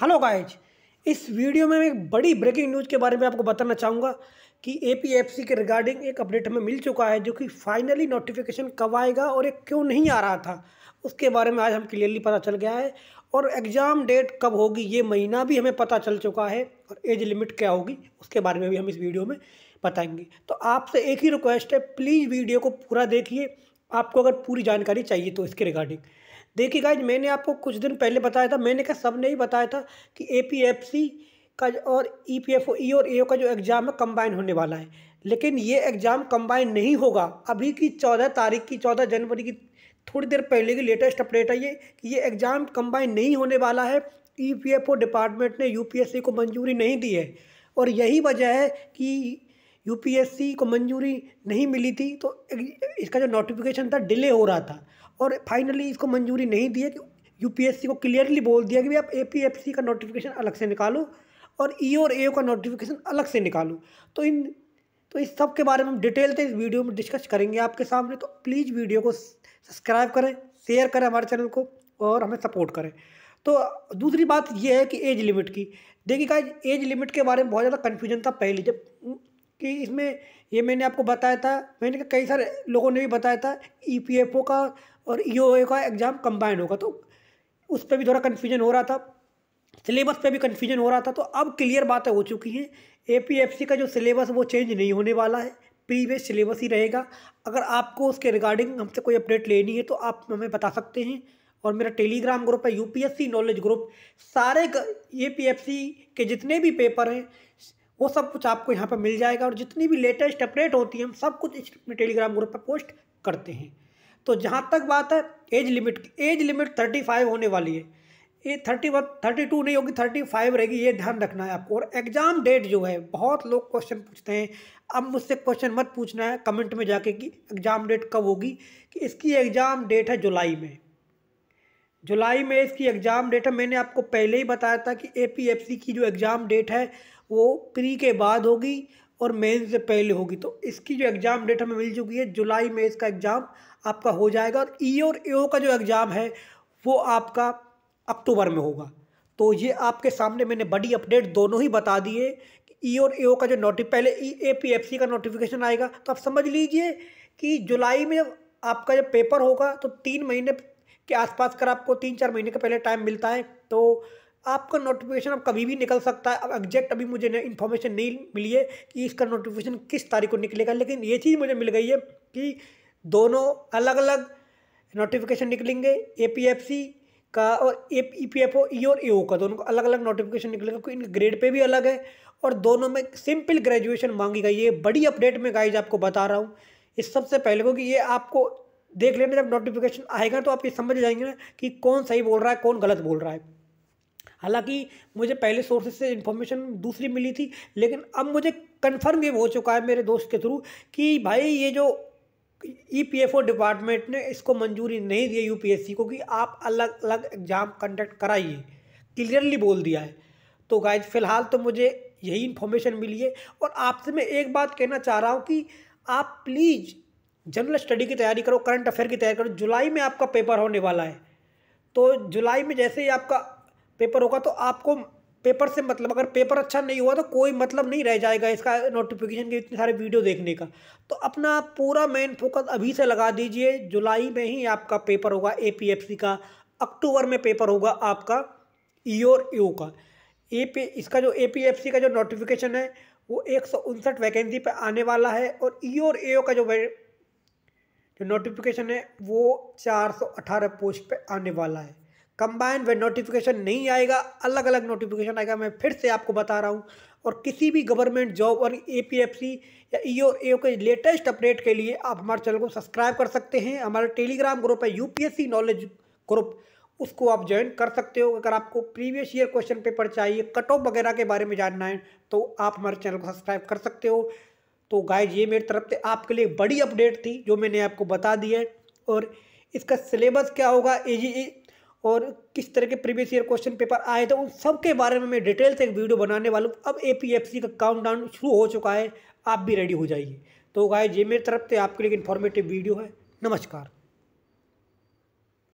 hello guys इस video में मैं एक बड़ी ब्रेकिंग न्यूज़ के बारे में आपको बताना चाहूँगा कि एपीएफसी के रिगार्डिंग एक अपडेट हमें मिल चुका है जो कि फाइनली नोटिफिकेशन कब आएगा और ये क्यों नहीं आ रहा था उसके बारे में आज हम क्लियरली पता चल गया है और एग्ज़ाम डेट कब होगी ये महीना भी हमें पता चल चुका है और एज लिमिट क्या होगी उसके बारे में भी हम इस वीडियो में बताएंगे तो आपसे एक ही रिक्वेस्ट है प्लीज़ वीडियो को पूरा देखिए आपको अगर पूरी जानकारी चाहिए तो इसके रिगार्डिंग देखिए गाइज मैंने आपको कुछ दिन पहले बताया था मैंने कहा सब ने ही बताया था कि ए का और ई पी एफ ओ ई और ए का जो एग्ज़ाम e e है कंबाइन होने वाला है लेकिन ये एग्ज़ाम कंबाइन नहीं होगा अभी की चौदह तारीख की चौदह जनवरी की थोड़ी देर पहले की लेटेस्ट अपडेट है ये कि ये एग्ज़ाम कंबाइन नहीं होने वाला है E P F O department ने यू पी एस सी को मंजूरी नहीं दी है और यही वजह है कि यूपीएससी को मंजूरी नहीं मिली थी तो इसका जो नोटिफिकेशन था डिले हो रहा था और फाइनली इसको मंजूरी नहीं दी है कि यूपीएससी को क्लियरली बोल दिया कि भाई आप एपीएफसी का नोटिफिकेशन अलग से निकालो और ई e और ए का नोटिफिकेशन अलग से निकालो तो इन तो इस सब के बारे में हम डिटेल से इस वीडियो में डिस्कस करेंगे आपके सामने तो प्लीज़ वीडियो को सब्सक्राइब करें शेयर करें हमारे चैनल को और हमें सपोर्ट करें तो दूसरी बात यह है कि एज लिमिट की देखिए एज लिमिट के बारे में बहुत ज़्यादा कन्फ्यूजन था पहले जब कि इसमें ये मैंने आपको बताया था मैंने कहा कई सारे लोगों ने भी बताया था ई पी एफ ओ का और ई ओ ए का एग्ज़ाम कंबाइन होगा तो उस पर भी थोड़ा कन्फ्यूजन हो रहा था सिलेबस पे भी कन्फ्यूजन हो रहा था तो अब क्लियर बातें हो चुकी हैं ए पी एफ सी का जो सिलेबस वो चेंज नहीं होने वाला है प्रीवियस सिलेबस ही रहेगा अगर आपको उसके रिगार्डिंग हमसे कोई अपडेट लेनी है तो आप हमें बता सकते हैं और मेरा टेलीग्राम ग्रुप है यूपीएससी नॉलेज ग्रुप सारे ए पी एफ सी के जितने भी पेपर हैं वो सब कुछ आपको यहाँ पर मिल जाएगा और जितनी भी लेटेस्ट अपडेट होती है हम सब कुछ इस टेलीग्राम ग्रुप पर पोस्ट करते हैं तो जहाँ तक बात है age limit age limit thirty five होने वाली है ये थर्टी वन थर्टी टू नहीं होगी थर्टी फाइव रहेगी ये ध्यान रखना है आपको और एग्ज़ाम डेट जो है बहुत लोग क्वेश्चन पूछते हैं अब मुझसे क्वेश्चन मत पूछना है कमेंट में जाके कि एग्ज़ाम डेट कब होगी कि इसकी एग्ज़ाम डेट है जुलाई में जुलाई में इसकी एग्ज़ाम डेट है मैंने आपको पहले ही बताया था कि ए की जो एग्ज़ाम डेट है वो प्री के बाद होगी और मेन से पहले होगी तो इसकी जो एग्ज़ाम डेट हमें मिल चुकी है जुलाई में इसका एग्ज़ाम आपका हो जाएगा और ई e और ए का जो एग्ज़ाम है वो आपका अक्टूबर में होगा तो ये आपके सामने मैंने बड़ी अपडेट दोनों ही बता दिए ई e और ए का जो नोटि पहले ई ए पी एफ सी का नोटिफिकेशन आएगा तो आप समझ लीजिए कि जुलाई में जब आपका जब पेपर होगा तो तीन महीने के आसपास कर आपको तीन चार महीने का पहले टाइम मिलता है तो आपका नोटिफिकेशन अब कभी भी निकल सकता है अब एग्जैक्ट अभी मुझे इन्फॉर्मेशन नहीं मिली है कि इसका नोटिफिकेशन किस तारीख को निकलेगा लेकिन ये चीज़ मुझे मिल गई है कि दोनों अलग अलग नोटिफिकेशन निकलेंगे ए पी एफ सी का और A P P F O E और ए e ओ का दोनों का अलग अलग नोटिफिकेशन निकलेगा क्योंकि इनके ग्रेड पे भी अलग है और दोनों में सिंपल ग्रेजुएशन मांगी गई है बड़ी अपडेट में गाइज आपको बता रहा हूँ इस सबसे पहले क्योंकि ये आपको देख लेना जब नोटिफिकेशन आएगा तो आप ये समझ जाएंगे ना कि कौन सही बोल रहा है कौन गलत बोल रहा है हालांकि मुझे पहले सोर्सेज से इन्फॉर्मेशन दूसरी मिली थी लेकिन अब मुझे कन्फर्म ये हो चुका है मेरे दोस्त के थ्रू कि भाई ये जो E P F O department ने इसको मंजूरी नहीं दी यू पी एस सी को कि आप अलग अलग एग्ज़ाम कंडक्ट कराइए क्लियरली बोल दिया है तो गाइज फ़िलहाल तो मुझे यही इन्फॉर्मेशन मिली है और आपसे मैं एक बात कहना चाह रहा हूँ कि आप प्लीज़ जनरल स्टडी की तैयारी करो करंट अफेयर की तैयारी करो जुलाई में आपका पेपर होने वाला है तो जुलाई में जैसे ही आपका पेपर होगा तो आपको पेपर से मतलब अगर पेपर अच्छा नहीं हुआ तो कोई मतलब नहीं रह जाएगा इसका नोटिफिकेशन के इतने सारे वीडियो देखने का तो अपना पूरा मेन फोकस अभी से लगा दीजिए जुलाई में ही आपका पेपर होगा ए का अक्टूबर में पेपर होगा आपका ई और यू का ए पी इसका जो ए का जो नोटिफिकेशन है वो एक सौ उनसठ वैकेंसी पर आने वाला है और ई और ए का जो जो नोटिफिकेशन है वो चार सौ अठारह पोस्ट पर आने वाला है कंबाइन वे नोटिफिकेशन नहीं आएगा अलग अलग नोटिफिकेशन आएगा मैं फिर से आपको बता रहा हूँ और किसी भी गवर्नमेंट जॉब और ए पी एफ सी या ई और ए के लेटेस्ट अपडेट के लिए आप हमारे चैनल को सब्सक्राइब कर सकते हैं हमारा टेलीग्राम ग्रुप है सी नॉलेज ग्रुप उसको आप ज्वाइन कर सकते हो अगर आपको प्रीवियस ईयर क्वेश्चन पेपर चाहिए कट ऑफ वगैरह के बारे में जानना है तो आप हमारे चैनल को सब्सक्राइब कर सकते हो तो गाइज ये मेरी तरफ से आपके लिए बड़ी अपडेट थी जो मैंने आपको बता दी है और इसका सिलेबस क्या होगा ए जी और किस तरह के प्रीवियस ईयर क्वेश्चन पेपर आए थे उन सब के बारे में मैं डिटेल से एक वीडियो बनाने वाला हूँ अब ए पी एफ सी का काउंटडाउन शुरू हो चुका है आप भी रेडी हो जाइए तो गाय जी मेरी तरफ से आपके लिए इन्फॉर्मेटिव वीडियो है नमस्कार